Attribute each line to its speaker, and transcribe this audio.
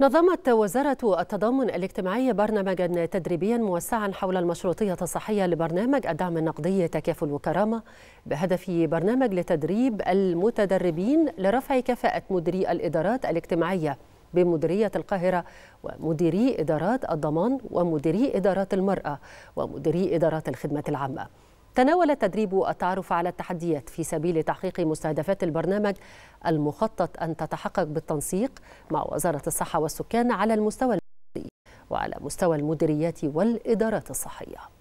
Speaker 1: نظمت وزارة التضامن الاجتماعي برنامجا تدريبيا موسعا حول المشروطية الصحية لبرنامج الدعم النقدي تكافل وكرامة بهدف برنامج لتدريب المتدربين لرفع كفاءة مديري الإدارات الاجتماعية بمديرية القاهرة ومديري إدارات الضمان ومديري إدارات المرأة ومديري إدارات الخدمة العامة تناول التدريب التعرف على التحديات في سبيل تحقيق مستهدفات البرنامج المخطط أن تتحقق بالتنسيق مع وزارة الصحة والسكان على المستوى المحلي وعلى مستوى المديريات والإدارات الصحية